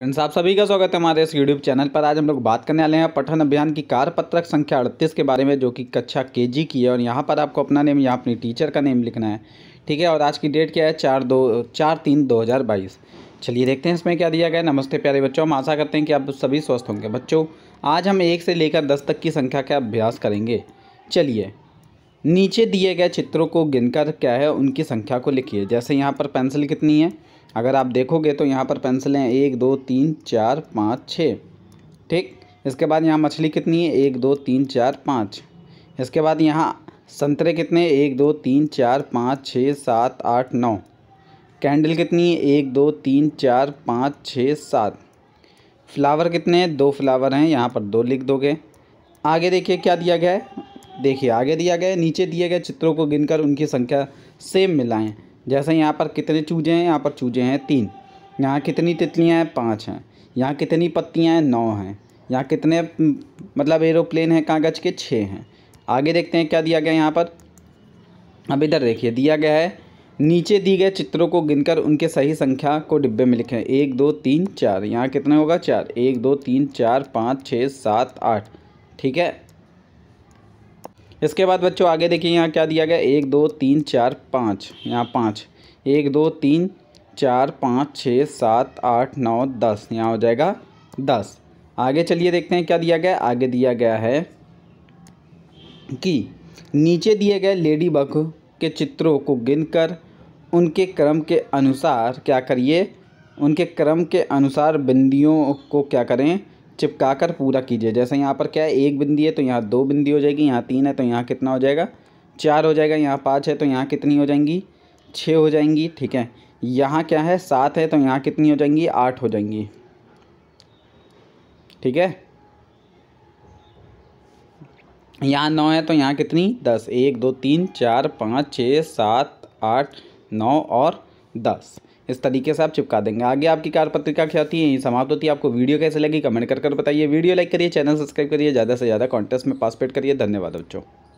friends आप सभी का स्वागत है हमारे इस यूट्यूब चैनल पर आज हम लोग बात करने वाले हैं पठन अभियान की कार पत्रक संख्या अड़तीस के बारे में जो कि कक्षा केजी की है और यहाँ पर आपको अपना नेम यहाँ अपनी टीचर का नेम लिखना है ठीक है और आज की डेट क्या है चार दो चार तीन दो हज़ार बाईस चलिए देखते हैं इसमें क्या दिया गया नमस्ते प्यारे बच्चों हम आशा करते हैं कि आप सभी स्वस्थ होंगे बच्चों आज हम एक से लेकर दस तक की संख्या का अभ्यास करेंगे चलिए नीचे दिए गए चित्रों को गिनकर क्या है उनकी संख्या को लिखिए जैसे यहाँ पर पेंसिल कितनी है अगर आप देखोगे तो यहाँ पर पेंसिलें एक दो तीन चार पाँच छः ठीक इसके बाद यहाँ मछली कितनी है एक दो तीन चार पाँच इसके बाद यहाँ संतरे कितने एक दो तीन चार पाँच छः सात आठ नौ कैंडल कितनी है एक दो तीन चार पाँच छः सात फ्लावर कितने हैं दो फ्लावर हैं यहाँ पर दो लिख दोगे आगे देखिए क्या दिया गया है देखिए आगे दिया गया है नीचे दिए गए चित्रों को गिनकर उनकी संख्या सेम मिलाएं जैसे यहाँ पर कितने चूजे हैं यहाँ पर चूजे हैं तीन यहाँ कितनी तितलियाँ हैं पाँच हैं यहाँ कितनी पत्तियाँ हैं नौ हैं यहाँ कितने हम्म, मतलब एरोप्लेन हैं कागज़ के छः हैं आगे देखते हैं क्या दिया गया यहाँ पर अब इधर देखिए दिया गया है नीचे दिए गए चित्रों को गिनकर उनके सही संख्या को डिब्बे में लिखें एक दो तीन चार यहाँ कितने होगा चार एक दो तीन चार पाँच छः सात आठ ठीक है इसके बाद बच्चों आगे देखिए यहाँ क्या दिया गया एक दो तीन चार पाँच यहाँ पाँच एक दो तीन चार पाँच छः सात आठ नौ दस यहाँ हो जाएगा दस आगे चलिए देखते हैं क्या दिया गया आगे दिया गया है कि नीचे दिए गए लेडी बग के चित्रों को गिनकर उनके क्रम के अनुसार क्या करिए उनके क्रम के अनुसार बिंदियों को क्या करें चिपका कर पूरा कीजिए जैसे यहाँ पर क्या है एक बिंदी है तो यहाँ दो बिंदी हो जाएगी यहाँ तीन है तो यहाँ कितना हो जाएगा चार हो जाएगा यहाँ पाँच है तो यहाँ कितनी हो जाएंगी छः हो जाएंगी ठीक है यहाँ क्या है सात है तो यहाँ कितनी हो जाएंगी आठ हो जाएंगी ठीक है यहाँ नौ है तो यहाँ कितनी दस एक दो तीन चार पाँच छः सात आठ नौ और दस इस तरीके से आप चिपका देंगे आगे आपकी कार पत्रिका क्या होती है यही समाप्त होती है आपको वीडियो कैसे लगी कमेंट कर कर बताइए वीडियो लाइक करिए चैनल सब्सक्राइब करिए ज़्यादा से ज़्यादा कॉन्टेस्ट में पासपेट करिए धन्यवाद बच्चों